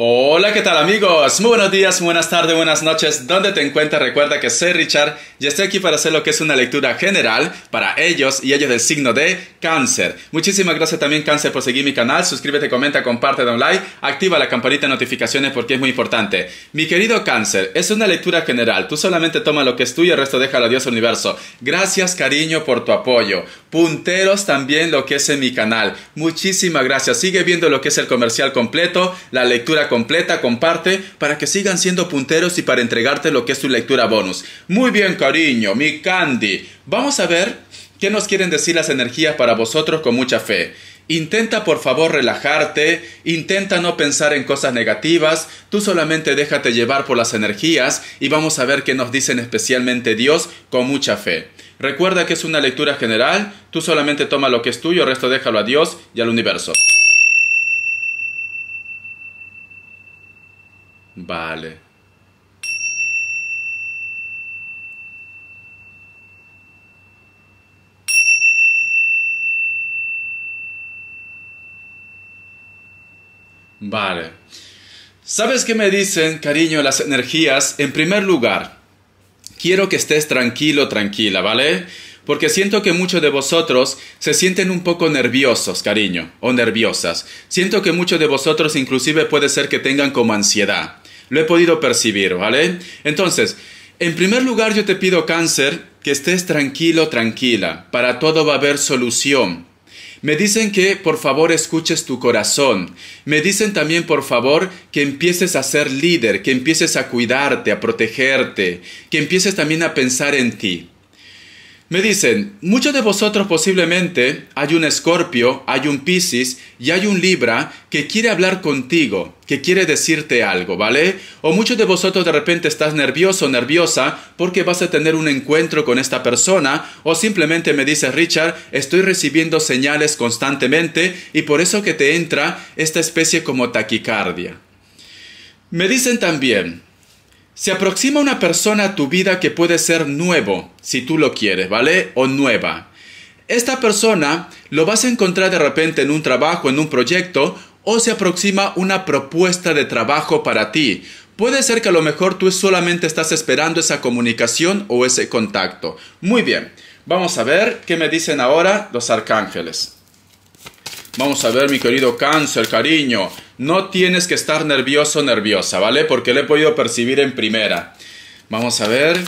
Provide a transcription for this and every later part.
Hola, ¿qué tal amigos? Muy buenos días, buenas tardes, buenas noches. ¿dónde te encuentras? recuerda que soy Richard y estoy aquí para hacer lo que es una lectura general para ellos y ellos del signo de cáncer. Muchísimas gracias también cáncer por seguir mi canal. Suscríbete, comenta, comparte, da un like, activa la campanita de notificaciones porque es muy importante. Mi querido cáncer, es una lectura general. Tú solamente toma lo que es tuyo y el resto déjalo a Dios universo. Gracias cariño por tu apoyo. Punteros también lo que es en mi canal. Muchísimas gracias. Sigue viendo lo que es el comercial completo, la lectura completa, comparte para que sigan siendo punteros y para entregarte lo que es tu lectura bonus. Muy bien, cariño, mi Candy. Vamos a ver qué nos quieren decir las energías para vosotros con mucha fe. Intenta por favor relajarte, intenta no pensar en cosas negativas, tú solamente déjate llevar por las energías y vamos a ver qué nos dicen especialmente Dios con mucha fe. Recuerda que es una lectura general, tú solamente toma lo que es tuyo, el resto déjalo a Dios y al universo. Vale. Vale. ¿Sabes qué me dicen, cariño, las energías? En primer lugar, quiero que estés tranquilo, tranquila, ¿vale? Porque siento que muchos de vosotros se sienten un poco nerviosos, cariño, o nerviosas. Siento que muchos de vosotros inclusive puede ser que tengan como ansiedad. Lo he podido percibir, ¿vale? Entonces, en primer lugar yo te pido cáncer, que estés tranquilo, tranquila. Para todo va a haber solución. Me dicen que por favor escuches tu corazón. Me dicen también por favor que empieces a ser líder, que empieces a cuidarte, a protegerte, que empieces también a pensar en ti. Me dicen, muchos de vosotros posiblemente hay un escorpio, hay un piscis y hay un libra que quiere hablar contigo, que quiere decirte algo, ¿vale? O muchos de vosotros de repente estás nervioso, nerviosa porque vas a tener un encuentro con esta persona o simplemente me dices, Richard, estoy recibiendo señales constantemente y por eso que te entra esta especie como taquicardia. Me dicen también, se aproxima una persona a tu vida que puede ser nuevo, si tú lo quieres, ¿vale? O nueva. Esta persona lo vas a encontrar de repente en un trabajo, en un proyecto, o se aproxima una propuesta de trabajo para ti. Puede ser que a lo mejor tú solamente estás esperando esa comunicación o ese contacto. Muy bien, vamos a ver qué me dicen ahora los arcángeles. Vamos a ver, mi querido cáncer, cariño. No tienes que estar nervioso nerviosa, ¿vale? Porque lo he podido percibir en primera. Vamos a ver.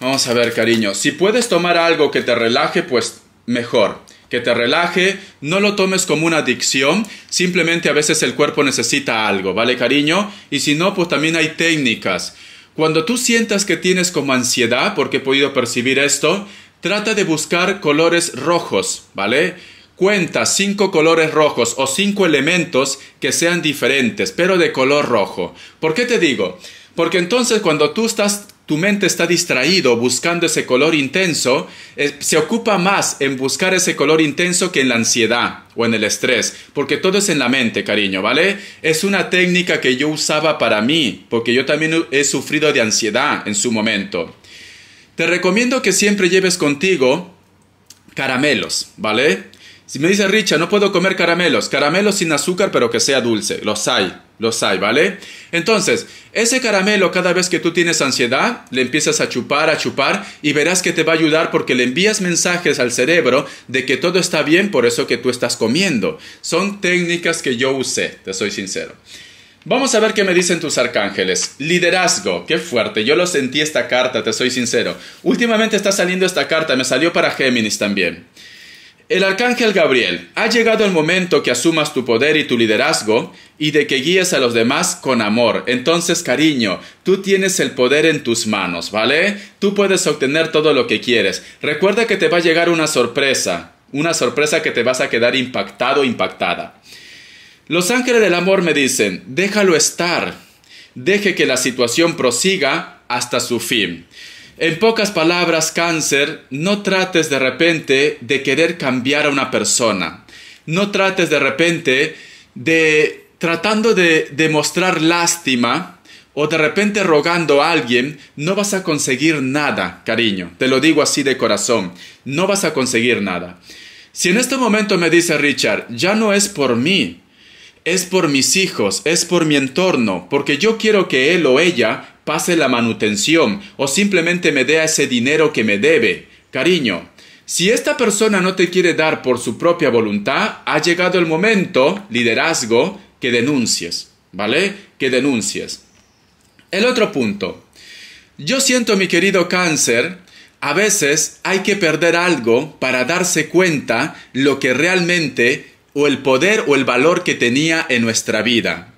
Vamos a ver, cariño. Si puedes tomar algo que te relaje, pues mejor. Que te relaje, no lo tomes como una adicción, simplemente a veces el cuerpo necesita algo, ¿vale, cariño? Y si no, pues también hay técnicas. Cuando tú sientas que tienes como ansiedad, porque he podido percibir esto, trata de buscar colores rojos, ¿vale? Cuenta cinco colores rojos o cinco elementos que sean diferentes, pero de color rojo. ¿Por qué te digo? Porque entonces cuando tú estás, tu mente está distraído buscando ese color intenso, eh, se ocupa más en buscar ese color intenso que en la ansiedad o en el estrés, porque todo es en la mente, cariño, ¿vale? Es una técnica que yo usaba para mí, porque yo también he sufrido de ansiedad en su momento. Te recomiendo que siempre lleves contigo caramelos, ¿vale? Si me dice Richa, no puedo comer caramelos, caramelos sin azúcar pero que sea dulce, los hay, los hay, ¿vale? Entonces, ese caramelo cada vez que tú tienes ansiedad, le empiezas a chupar, a chupar y verás que te va a ayudar porque le envías mensajes al cerebro de que todo está bien por eso que tú estás comiendo. Son técnicas que yo usé, te soy sincero. Vamos a ver qué me dicen tus arcángeles. Liderazgo, qué fuerte. Yo lo sentí esta carta, te soy sincero. Últimamente está saliendo esta carta, me salió para Géminis también. El arcángel Gabriel, ha llegado el momento que asumas tu poder y tu liderazgo y de que guíes a los demás con amor. Entonces, cariño, tú tienes el poder en tus manos, ¿vale? Tú puedes obtener todo lo que quieres. Recuerda que te va a llegar una sorpresa, una sorpresa que te vas a quedar impactado, impactada. Los ángeles del amor me dicen, déjalo estar, deje que la situación prosiga hasta su fin. En pocas palabras, cáncer, no trates de repente de querer cambiar a una persona. No trates de repente de tratando de demostrar lástima o de repente rogando a alguien, no vas a conseguir nada, cariño. Te lo digo así de corazón, no vas a conseguir nada. Si en este momento me dice Richard, ya no es por mí, es por mis hijos, es por mi entorno, porque yo quiero que él o ella pase la manutención o simplemente me dé ese dinero que me debe. Cariño, si esta persona no te quiere dar por su propia voluntad, ha llegado el momento, liderazgo, que denuncies, ¿vale? Que denuncies. El otro punto. Yo siento, mi querido cáncer, a veces hay que perder algo para darse cuenta lo que realmente o el poder o el valor que tenía en nuestra vida.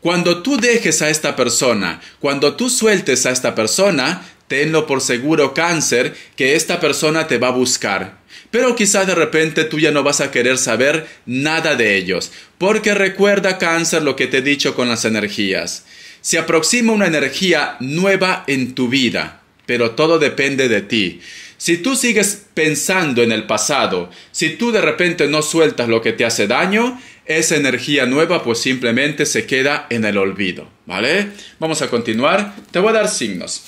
Cuando tú dejes a esta persona, cuando tú sueltes a esta persona, tenlo por seguro cáncer que esta persona te va a buscar. Pero quizás de repente tú ya no vas a querer saber nada de ellos, porque recuerda cáncer lo que te he dicho con las energías. Se aproxima una energía nueva en tu vida, pero todo depende de ti. Si tú sigues pensando en el pasado, si tú de repente no sueltas lo que te hace daño, esa energía nueva pues simplemente se queda en el olvido, ¿vale? Vamos a continuar, te voy a dar signos.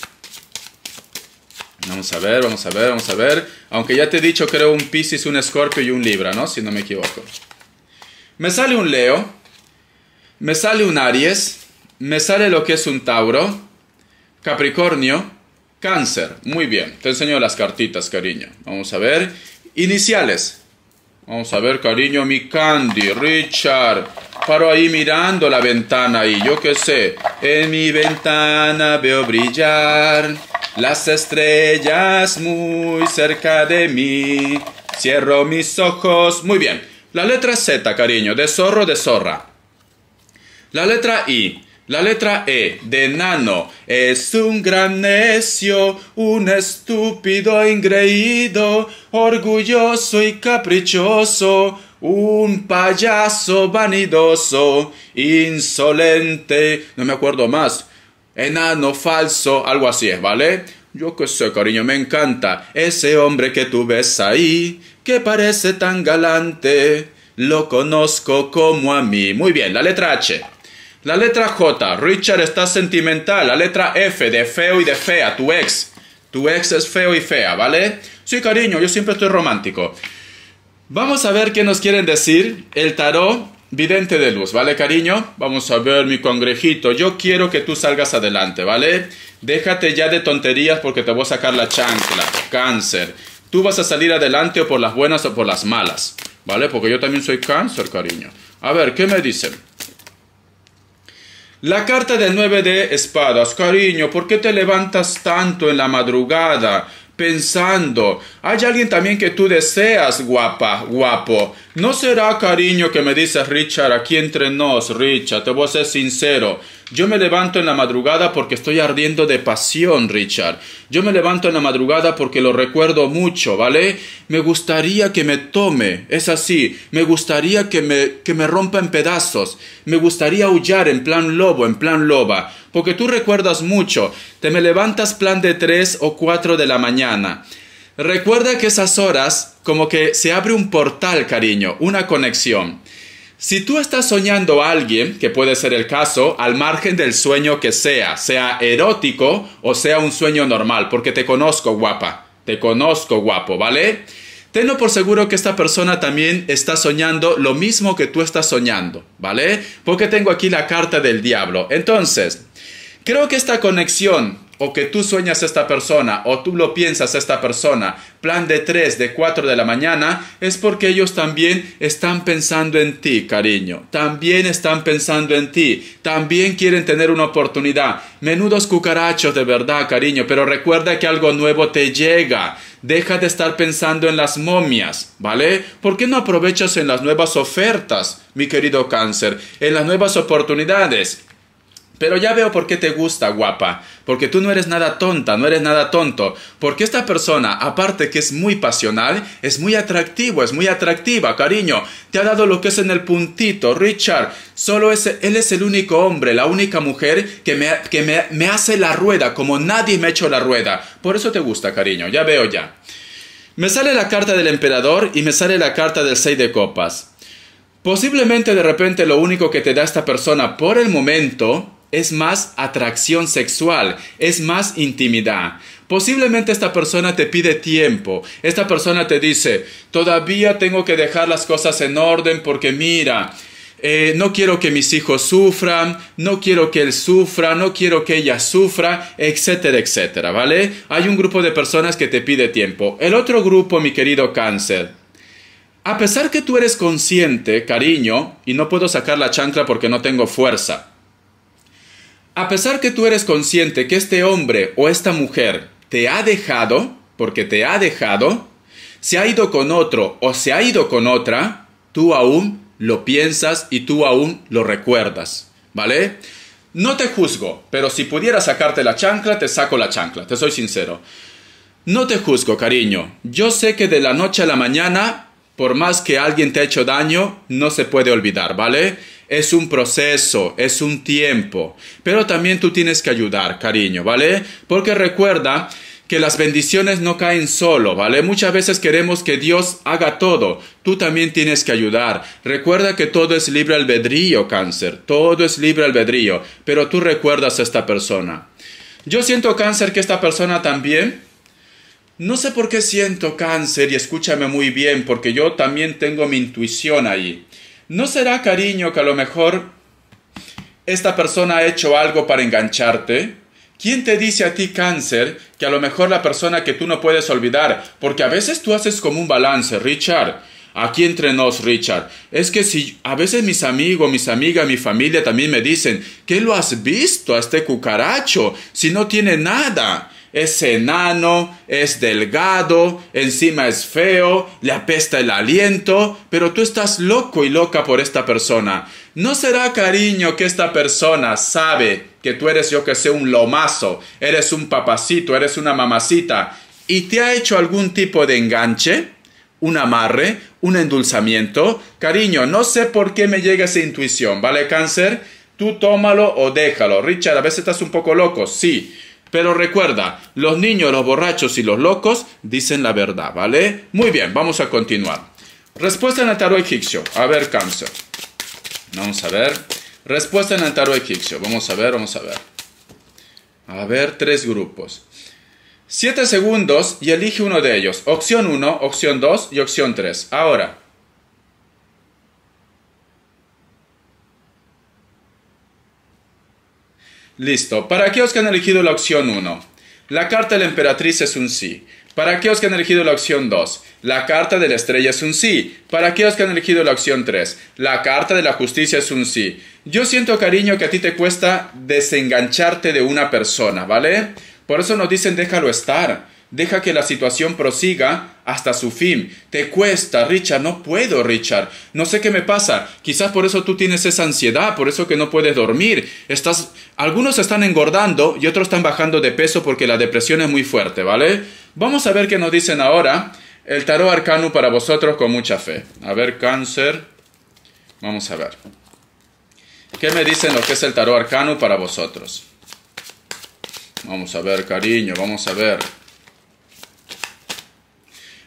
Vamos a ver, vamos a ver, vamos a ver. Aunque ya te he dicho, creo un Piscis, un Escorpio y un Libra, ¿no? Si no me equivoco. Me sale un Leo, me sale un Aries, me sale lo que es un Tauro, Capricornio, Cáncer. Muy bien, te enseño las cartitas, cariño. Vamos a ver. Iniciales, Vamos a ver, cariño, mi Candy, Richard. Paro ahí mirando la ventana y yo qué sé. En mi ventana veo brillar las estrellas muy cerca de mí. Cierro mis ojos. Muy bien. La letra Z, cariño, de zorro, de zorra. La letra I. La letra E de Nano es un gran necio, un estúpido ingreído, orgulloso y caprichoso, un payaso vanidoso, insolente, no me acuerdo más, enano falso, algo así es, ¿vale? Yo qué sé, cariño, me encanta ese hombre que tú ves ahí, que parece tan galante, lo conozco como a mí. Muy bien, la letra H. La letra J, Richard está sentimental. La letra F, de feo y de fea, tu ex. Tu ex es feo y fea, ¿vale? Sí, cariño, yo siempre estoy romántico. Vamos a ver qué nos quieren decir el tarot vidente de luz, ¿vale, cariño? Vamos a ver, mi congrejito. Yo quiero que tú salgas adelante, ¿vale? Déjate ya de tonterías porque te voy a sacar la chancla, cáncer. Tú vas a salir adelante o por las buenas o por las malas, ¿vale? Porque yo también soy cáncer, cariño. A ver, ¿qué me dicen? La carta de nueve de espadas, cariño, ¿por qué te levantas tanto en la madrugada? pensando. Hay alguien también que tú deseas, guapa, guapo. ¿No será cariño que me dices, Richard, aquí entre nos, Richard? Te voy a ser sincero. Yo me levanto en la madrugada porque estoy ardiendo de pasión, Richard. Yo me levanto en la madrugada porque lo recuerdo mucho, ¿vale? Me gustaría que me tome, es así. Me gustaría que me, que me rompa en pedazos. Me gustaría aullar en plan lobo, en plan loba. Porque tú recuerdas mucho. Te me levantas plan de tres o cuatro de la mañana. Recuerda que esas horas como que se abre un portal, cariño, una conexión. Si tú estás soñando a alguien, que puede ser el caso, al margen del sueño que sea, sea erótico o sea un sueño normal, porque te conozco guapa, te conozco guapo, ¿vale? Tenlo por seguro que esta persona también está soñando lo mismo que tú estás soñando, ¿vale? Porque tengo aquí la carta del diablo. Entonces, creo que esta conexión o que tú sueñas esta persona o tú lo piensas esta persona, plan de 3, de 4 de la mañana, es porque ellos también están pensando en ti, cariño. También están pensando en ti. También quieren tener una oportunidad. Menudos cucarachos de verdad, cariño, pero recuerda que algo nuevo te llega. Deja de estar pensando en las momias, ¿vale? ¿Por qué no aprovechas en las nuevas ofertas, mi querido cáncer? En las nuevas oportunidades. Pero ya veo por qué te gusta, guapa, porque tú no eres nada tonta, no eres nada tonto, porque esta persona, aparte que es muy pasional, es muy atractivo, es muy atractiva, cariño, te ha dado lo que es en el puntito, Richard, solo es, él es el único hombre, la única mujer que, me, que me hace la rueda, como nadie me ha hecho la rueda, por eso te gusta, cariño, ya veo ya. Me sale la carta del emperador y me sale la carta del seis de copas. Posiblemente de repente lo único que te da esta persona por el momento es más atracción sexual, es más intimidad. Posiblemente esta persona te pide tiempo, esta persona te dice, todavía tengo que dejar las cosas en orden porque mira, eh, no quiero que mis hijos sufran, no quiero que él sufra, no quiero que ella sufra, etcétera, etcétera, ¿vale? Hay un grupo de personas que te pide tiempo. El otro grupo, mi querido cáncer, a pesar que tú eres consciente, cariño, y no puedo sacar la chancla porque no tengo fuerza, a pesar que tú eres consciente que este hombre o esta mujer te ha dejado, porque te ha dejado, se ha ido con otro o se ha ido con otra, tú aún lo piensas y tú aún lo recuerdas, ¿vale? No te juzgo, pero si pudiera sacarte la chancla, te saco la chancla, te soy sincero. No te juzgo, cariño. Yo sé que de la noche a la mañana por más que alguien te ha hecho daño, no se puede olvidar, ¿vale? Es un proceso, es un tiempo, pero también tú tienes que ayudar, cariño, ¿vale? Porque recuerda que las bendiciones no caen solo, ¿vale? Muchas veces queremos que Dios haga todo, tú también tienes que ayudar. Recuerda que todo es libre albedrío, cáncer, todo es libre albedrío, pero tú recuerdas a esta persona. Yo siento cáncer que esta persona también no sé por qué siento cáncer y escúchame muy bien porque yo también tengo mi intuición ahí. ¿No será cariño que a lo mejor esta persona ha hecho algo para engancharte? ¿Quién te dice a ti cáncer que a lo mejor la persona que tú no puedes olvidar? Porque a veces tú haces como un balance, Richard. Aquí entre nos, Richard. Es que si a veces mis amigos, mis amigas, mi familia también me dicen, ¿qué lo has visto a este cucaracho si no tiene nada? es enano, es delgado, encima es feo, le apesta el aliento, pero tú estás loco y loca por esta persona. ¿No será cariño que esta persona sabe que tú eres, yo que sé, un lomazo, eres un papacito, eres una mamacita, y te ha hecho algún tipo de enganche? un amarre, un endulzamiento. Cariño, no sé por qué me llega esa intuición, ¿vale, cáncer? Tú tómalo o déjalo. Richard, a veces estás un poco loco, sí pero recuerda, los niños, los borrachos y los locos dicen la verdad, ¿vale? Muy bien, vamos a continuar. Respuesta en el tarot egipcio. A ver, cáncer. Vamos a ver. Respuesta en el tarot egipcio. Vamos a ver, vamos a ver. A ver, tres grupos. Siete segundos y elige uno de ellos. Opción 1, opción 2 y opción 3. Ahora, Listo. Para aquellos que han elegido la opción 1, la carta de la emperatriz es un sí. Para aquellos que han elegido la opción 2, la carta de la estrella es un sí. Para aquellos que han elegido la opción 3, la carta de la justicia es un sí. Yo siento, cariño, que a ti te cuesta desengancharte de una persona, ¿vale? Por eso nos dicen déjalo estar. Deja que la situación prosiga hasta su fin. Te cuesta, Richard, no puedo, Richard. No sé qué me pasa. Quizás por eso tú tienes esa ansiedad, por eso que no puedes dormir. Estás algunos están engordando y otros están bajando de peso porque la depresión es muy fuerte, ¿vale? Vamos a ver qué nos dicen ahora el tarot arcano para vosotros con mucha fe. A ver, Cáncer. Vamos a ver. ¿Qué me dicen lo que es el tarot arcano para vosotros? Vamos a ver, cariño, vamos a ver.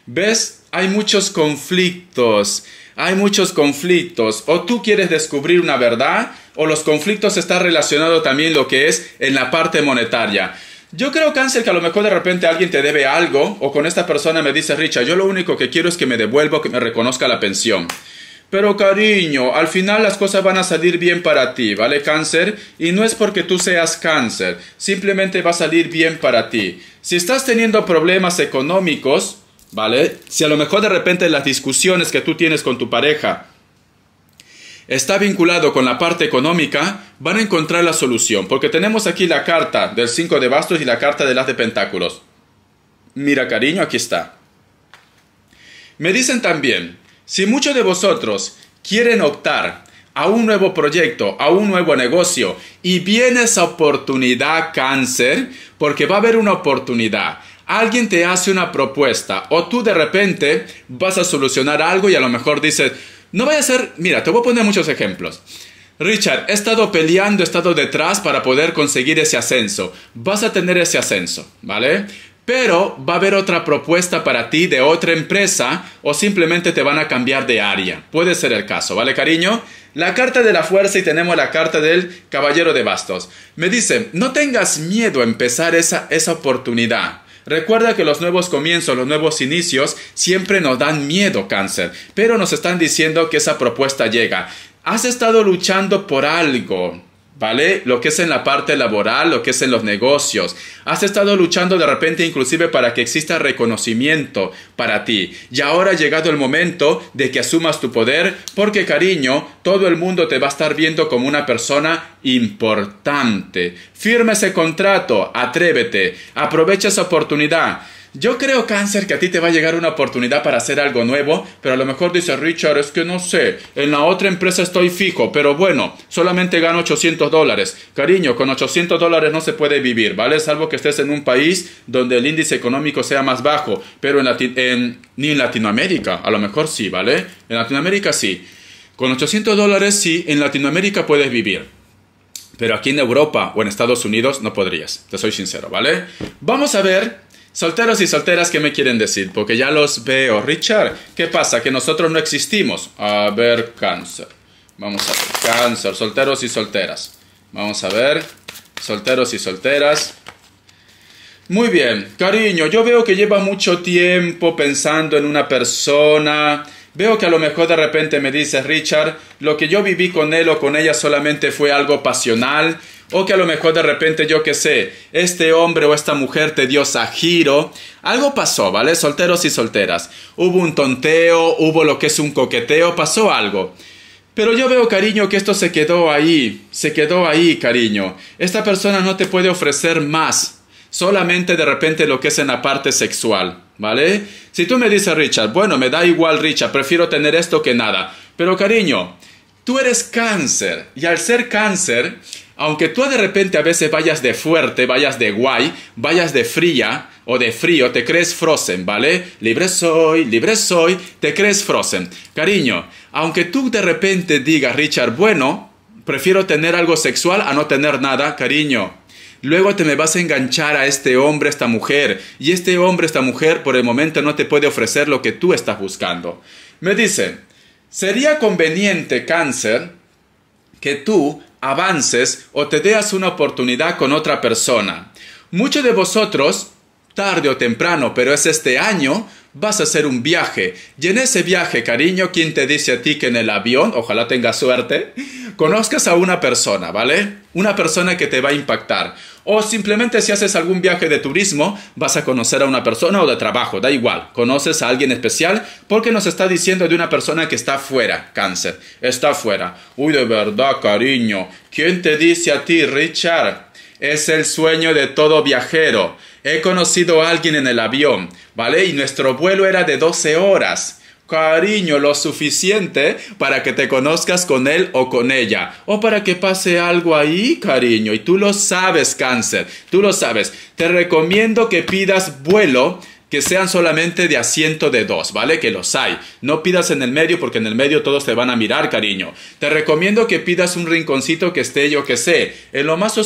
¿Ves? Hay muchos conflictos. Hay muchos conflictos. O tú quieres descubrir una verdad, o los conflictos están relacionados también lo que es en la parte monetaria. Yo creo, Cáncer, que a lo mejor de repente alguien te debe algo, o con esta persona me dice, Richa, yo lo único que quiero es que me devuelva que me reconozca la pensión. Pero cariño, al final las cosas van a salir bien para ti, ¿vale, cáncer? Y no es porque tú seas cáncer, simplemente va a salir bien para ti. Si estás teniendo problemas económicos, ¿vale? Si a lo mejor de repente las discusiones que tú tienes con tu pareja está vinculado con la parte económica, van a encontrar la solución, porque tenemos aquí la carta del 5 de bastos y la carta de las de pentáculos. Mira cariño, aquí está. Me dicen también, si muchos de vosotros quieren optar a un nuevo proyecto, a un nuevo negocio, y viene esa oportunidad cáncer, porque va a haber una oportunidad alguien te hace una propuesta o tú de repente vas a solucionar algo y a lo mejor dices, no voy a hacer, mira, te voy a poner muchos ejemplos. Richard, he estado peleando, he estado detrás para poder conseguir ese ascenso. Vas a tener ese ascenso, ¿vale? Pero va a haber otra propuesta para ti de otra empresa o simplemente te van a cambiar de área. Puede ser el caso, ¿vale, cariño? La carta de la fuerza y tenemos la carta del caballero de bastos. Me dice, no tengas miedo a empezar esa, esa oportunidad. Recuerda que los nuevos comienzos, los nuevos inicios siempre nos dan miedo, cáncer, pero nos están diciendo que esa propuesta llega. Has estado luchando por algo, ¿vale? Lo que es en la parte laboral, lo que es en los negocios. Has estado luchando de repente inclusive para que exista reconocimiento para ti. Y ahora ha llegado el momento de que asumas tu poder porque cariño, todo el mundo te va a estar viendo como una persona importante. Firma ese contrato, atrévete, aprovecha esa oportunidad. Yo creo, Cáncer, que a ti te va a llegar una oportunidad para hacer algo nuevo, pero a lo mejor dice Richard, es que no sé, en la otra empresa estoy fijo, pero bueno, solamente gano 800 dólares. Cariño, con 800 dólares no se puede vivir, ¿vale? Salvo que estés en un país donde el índice económico sea más bajo, pero en, en ni en Latinoamérica, a lo mejor sí, ¿vale? En Latinoamérica sí. Con 800 dólares sí, en Latinoamérica puedes vivir. Pero aquí en Europa o en Estados Unidos no podrías, te soy sincero, ¿vale? Vamos a ver Solteros y solteras, ¿qué me quieren decir? Porque ya los veo. Richard, ¿qué pasa? Que nosotros no existimos. A ver, cáncer. Vamos a ver, cáncer. Solteros y solteras. Vamos a ver. Solteros y solteras. Muy bien, cariño, yo veo que lleva mucho tiempo pensando en una persona. Veo que a lo mejor de repente me dices, Richard, lo que yo viví con él o con ella solamente fue algo pasional o que a lo mejor de repente, yo qué sé, este hombre o esta mujer te dio sajiro. Algo pasó, ¿vale? Solteros y solteras. Hubo un tonteo, hubo lo que es un coqueteo, pasó algo. Pero yo veo, cariño, que esto se quedó ahí. Se quedó ahí, cariño. Esta persona no te puede ofrecer más. Solamente de repente lo que es en la parte sexual, ¿vale? Si tú me dices, Richard, bueno, me da igual, Richard, prefiero tener esto que nada. Pero, cariño, tú eres cáncer. Y al ser cáncer, aunque tú de repente a veces vayas de fuerte, vayas de guay, vayas de fría o de frío, te crees frozen, ¿vale? Libre soy, libre soy, te crees frozen. Cariño, aunque tú de repente digas, Richard, bueno, prefiero tener algo sexual a no tener nada, cariño. Luego te me vas a enganchar a este hombre, esta mujer, y este hombre, esta mujer por el momento no te puede ofrecer lo que tú estás buscando. Me dice, sería conveniente, cáncer, que tú avances o te deas una oportunidad con otra persona. Muchos de vosotros, tarde o temprano, pero es este año, vas a hacer un viaje. Y en ese viaje, cariño, ¿quién te dice a ti que en el avión, ojalá tenga suerte, conozcas a una persona, ¿vale? Una persona que te va a impactar. O simplemente si haces algún viaje de turismo, vas a conocer a una persona o de trabajo, da igual. Conoces a alguien especial porque nos está diciendo de una persona que está fuera, cáncer, está fuera. Uy, de verdad, cariño, ¿quién te dice a ti, Richard? es el sueño de todo viajero. He conocido a alguien en el avión, ¿vale? Y nuestro vuelo era de 12 horas. Cariño, lo suficiente para que te conozcas con él o con ella. O para que pase algo ahí, cariño. Y tú lo sabes, cáncer. Tú lo sabes. Te recomiendo que pidas vuelo que sean solamente de asiento de dos, ¿vale? Que los hay. No pidas en el medio porque en el medio todos te van a mirar, cariño. Te recomiendo que pidas un rinconcito que esté, yo que sé, en lo más,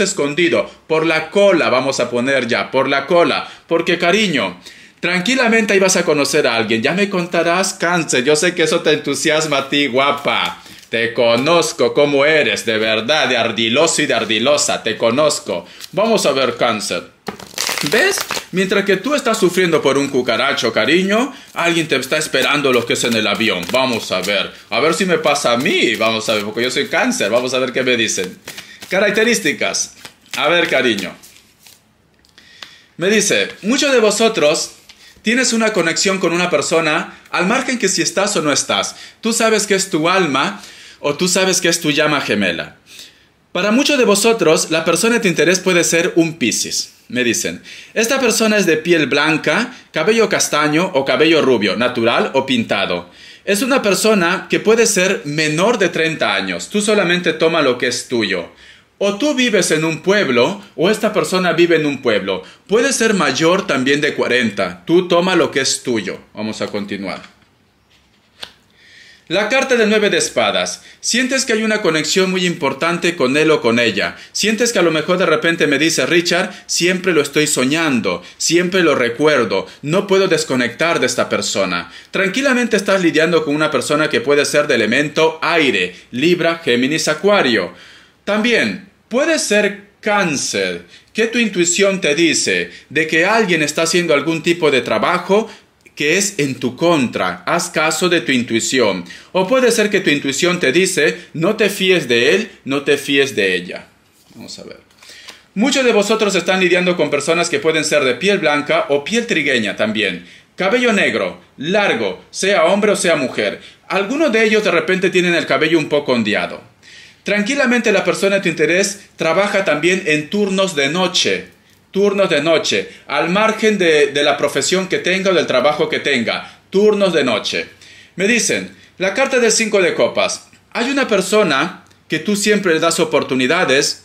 escondido, por la cola, vamos a poner ya, por la cola, porque cariño... Tranquilamente ahí vas a conocer a alguien. Ya me contarás cáncer. Yo sé que eso te entusiasma a ti, guapa. Te conozco cómo eres, de verdad, de ardiloso y de ardilosa. Te conozco. Vamos a ver cáncer. ¿Ves? Mientras que tú estás sufriendo por un cucaracho, cariño, alguien te está esperando lo que es en el avión. Vamos a ver. A ver si me pasa a mí. Vamos a ver, porque yo soy cáncer. Vamos a ver qué me dicen. Características. A ver, cariño. Me dice, muchos de vosotros tienes una conexión con una persona al margen que si estás o no estás. Tú sabes que es tu alma o tú sabes que es tu llama gemela. Para muchos de vosotros, la persona de interés puede ser un Pisces. Me dicen, esta persona es de piel blanca, cabello castaño o cabello rubio, natural o pintado. Es una persona que puede ser menor de 30 años, tú solamente toma lo que es tuyo. O tú vives en un pueblo o esta persona vive en un pueblo. Puede ser mayor también de 40, tú toma lo que es tuyo. Vamos a continuar. La carta de nueve de espadas. Sientes que hay una conexión muy importante con él o con ella. Sientes que a lo mejor de repente me dice Richard, siempre lo estoy soñando, siempre lo recuerdo, no puedo desconectar de esta persona. Tranquilamente estás lidiando con una persona que puede ser de elemento aire, Libra, Géminis, Acuario. También puede ser cáncer. ¿Qué tu intuición te dice? ¿De que alguien está haciendo algún tipo de trabajo que es en tu contra. Haz caso de tu intuición. O puede ser que tu intuición te dice, no te fíes de él, no te fíes de ella. Vamos a ver. Muchos de vosotros están lidiando con personas que pueden ser de piel blanca o piel trigueña también. Cabello negro, largo, sea hombre o sea mujer. Algunos de ellos de repente tienen el cabello un poco ondeado. Tranquilamente la persona de tu interés trabaja también en turnos de noche turnos de noche, al margen de, la profesión que tenga o del trabajo que tenga, turnos de noche. Me dicen, la carta del 5 de copas, hay una persona que tú siempre le das oportunidades,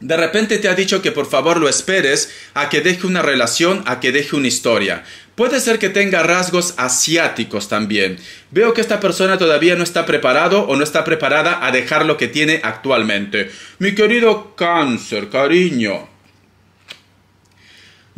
de repente te ha dicho que por favor lo esperes a que deje una relación, a que deje una historia. Puede ser que tenga rasgos asiáticos también. Veo que esta persona todavía no está preparado o no está preparada a dejar lo que tiene actualmente. Mi querido cáncer, cariño,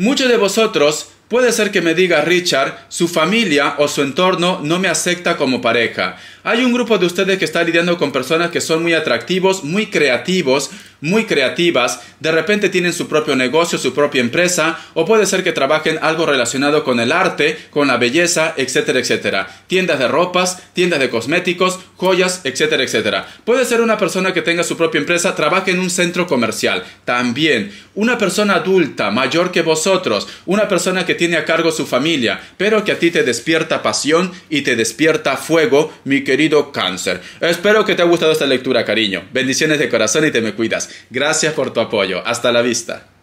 Muchos de vosotros puede ser que me diga Richard, su familia o su entorno no me acepta como pareja. Hay un grupo de ustedes que está lidiando con personas que son muy atractivos, muy creativos, muy creativas, de repente tienen su propio negocio, su propia empresa, o puede ser que trabajen algo relacionado con el arte, con la belleza, etcétera, etcétera. Tiendas de ropas, tiendas de cosméticos, joyas, etcétera, etcétera. Puede ser una persona que tenga su propia empresa, trabaje en un centro comercial, también. Una persona adulta, mayor que vosotros, una persona que tiene a cargo su familia, pero que a ti te despierta pasión y te despierta fuego, mi querido querido cáncer. Espero que te haya gustado esta lectura, cariño. Bendiciones de corazón y te me cuidas. Gracias por tu apoyo. Hasta la vista.